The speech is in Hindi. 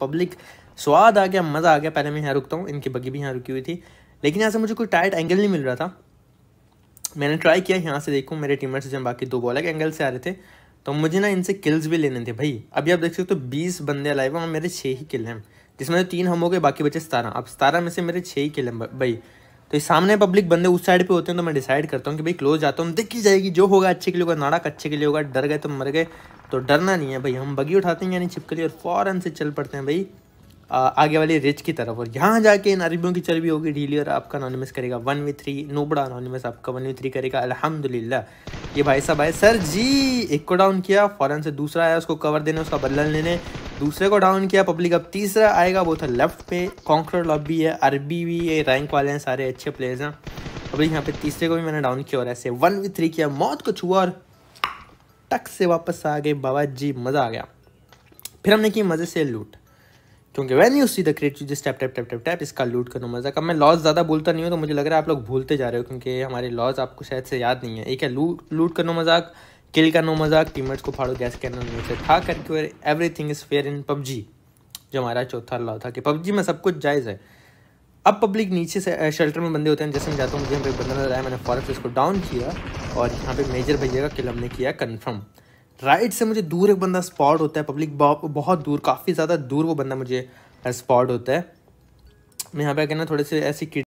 पब्लिक स्वाद आ गया मज़ा आ गया पहले मैं यहाँ रुकता हूँ इनकी बग्गी भी यहाँ रुकी हुई थी लेकिन यहाँ से मुझे कोई टाइट एंगल नहीं मिल रहा था मैंने ट्राई किया यहाँ से देखूँ मेरे टीमर्स जब बाकी दो गोलक एंगल से आ रहे थे तो मुझे ना इनसे किल्स भी लेने थे भाई अभी आप देख सकते हो तो बीस बंदे लाइव हैं और मेरे छः ही किल हैं जिसमें तो तीन हम हो गए बाकी बचे सतारह अब सतारह में से मेरे छः ही किल हैं भाई तो ये सामने पब्लिक बंदे उस साइड पे होते हैं तो मैं डिसाइड करता हूँ कि भाई क्लोज जाता हूँ देखी जाएगी जो होगा अच्छे के लिए होगा नाड़क अच्छे के लिए होगा डर गए तो मर गए तो डरना नहीं है भाई हम बगी उठाते हैं यानी छिपकली और फ़ौरन से चल पड़ते हैं भाई आगे वाले रिच की तरफ और यहाँ जाके इन अरबियों की चर्बी होगी ढीली और आपका अनोनिमस करेगा वन वी थ्री नोबड़ा अनोनिमस आपका वन वी थ्री करेगा अलहमदिल्ला ये भाई साहब आए सर जी एक को डाउन किया फ़ौरन से दूसरा आया उसको कवर देने उसका बदला लेने दूसरे को डाउन किया पब्लिक अब तीसरा आएगा वो था लेफ्ट पे कॉन्क्रोट लॉब भी है अरबी भी है रैंक वाले हैं सारे अच्छे प्लेयर्स हैं अभी यहाँ पे तीसरे को भी मैंने डाउन किया और ऐसे वन वी थ्री किया मौत को छुआ और टक से वापस आ गए बाबा जी मज़ा आ गया फिर हमने की मज़े से लूट क्योंकि when you see the crate you जिस tap tap tap tap tap इसका लूट करो मज़ा का मैं लॉज ज़्यादा बोलता नहीं हूँ तो मुझे लग रहा है आप लोग भूलते जा रहे हो क्योंकि हमारे लॉज आपको शायद से याद नहीं है एक है लूट लूट करना मजाक किल का नो मजाक टीमर्स को फाड़ो गैस कैनल में से था करके और एवरी थिंग इज़ फेयर इन पबजी जो हमारा चौथा लॉ था कि पबजी में सब कुछ जायज़ है अब पब्लिक नीचे से शेल्टर में बंदे होते हैं जैसे मैं जाता हूँ मुझे बंदा नजर आया मैंने फॉरेस्ट इसको डाउन किया और यहाँ पे मेजर भैया का किल हमने किया कन्फर्म राइट से मुझे दूर एक बंदा स्पॉट होता है पब्लिक बहुत दूर काफ़ी ज़्यादा दूर वो बंदा मुझे स्पॉट होता है मैं यहाँ पे कहना थोड़े से ऐसी